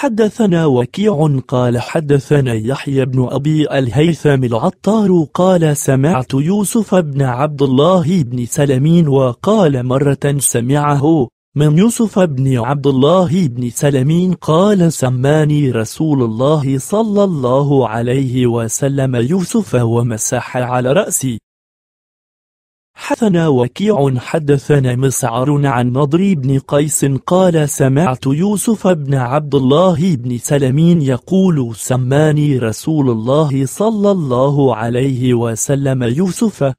حدثنا وكيع قال حدثنا يحيى بن أبي الهيثم العطار قال سمعت يوسف بن عبد الله بن سلمين وقال مرة سمعه من يوسف بن عبد الله بن سلمين قال سماني رسول الله صلى الله عليه وسلم يوسف ومسح على رأسي حدثنا وكيع حدثنا مسعر عن نضر بن قيس قال سمعت يوسف بن عبد الله بن سلمين يقول سماني رسول الله صلى الله عليه وسلم يوسف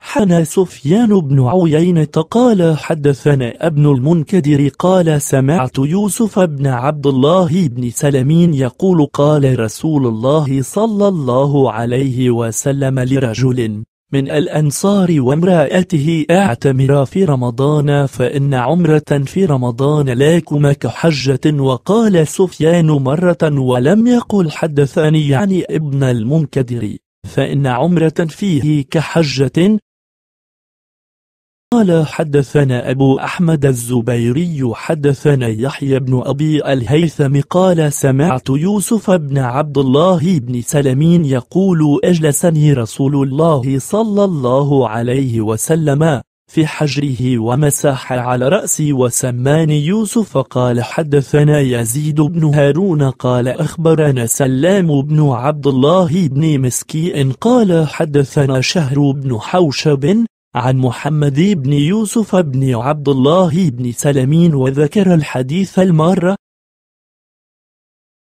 حنى سفيان بن عيينة قال حدثنا ابن المنكدر قال سمعت يوسف بن عبد الله بن سلمين يقول قال رسول الله صلى الله عليه وسلم لرجل من الأنصار وامرأته أعتمرا في رمضان فإن عمرة في رمضان لاكما كحجة وقال سفيان مرة ولم يقل حدثني عن يعني ابن المنكدر فإن عمرة فيه كحجة قال حدثنا أبو أحمد الزبيري حدثنا يحيى بن أبي الهيثم قال سمعت يوسف بن عبد الله بن سلمين يقول أجلسني رسول الله صلى الله عليه وسلم في حجره ومسح على رأسي وسماني يوسف قال حدثنا يزيد بن هارون قال أخبرنا سلام بن عبد الله بن مسكي قال حدثنا شهر بن حوشب عن محمد بن يوسف بن عبد الله بن سلمين وذكر الحديث المارة